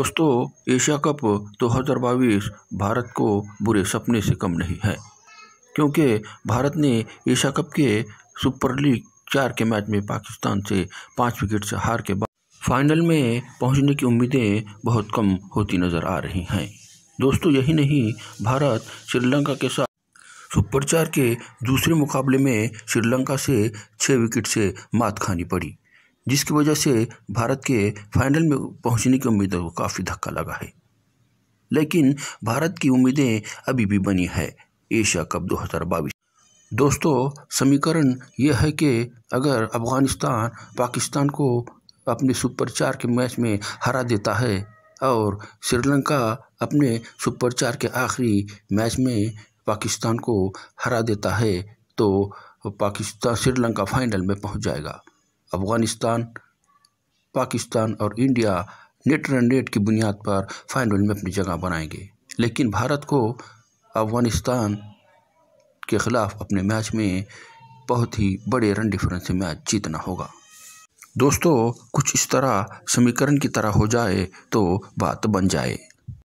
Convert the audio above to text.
दोस्तों Asia cup बाईस भारत को बुरे सपने से कम नहीं है क्योंकि भारत ने एशिया कप के सुपर लीग चार के मैच में पाकिस्तान से पाँच विकेट से हार के बाद फाइनल में पहुंचने की उम्मीदें बहुत कम होती नज़र आ रही हैं दोस्तों यही नहीं भारत श्रीलंका के साथ सुपर चार के दूसरे मुकाबले में श्रीलंका से छः विकेट से मात खानी पड़ी जिसकी वजह से भारत के फाइनल में पहुंचने की उम्मीदों को काफ़ी धक्का लगा है लेकिन भारत की उम्मीदें अभी भी बनी है एशिया कप दो हज़ार बाईस दोस्तों समीकरण यह है कि अगर अफ़गानिस्तान पाकिस्तान को अपने सुपर चार के मैच में हरा देता है और श्रीलंका अपने सुपर चार के आखिरी मैच में पाकिस्तान को हरा देता है तो पाकिस्तान श्रीलंका फाइनल में पहुंच जाएगा अफगानिस्तान पाकिस्तान और इंडिया नेट रन रेट की बुनियाद पर फाइनल में अपनी जगह बनाएंगे लेकिन भारत को अफगानिस्तान के ख़िलाफ़ अपने मैच में बहुत ही बड़े रन डिफरेंस से मैच जीतना होगा दोस्तों कुछ इस तरह समीकरण की तरह हो जाए तो बात बन जाए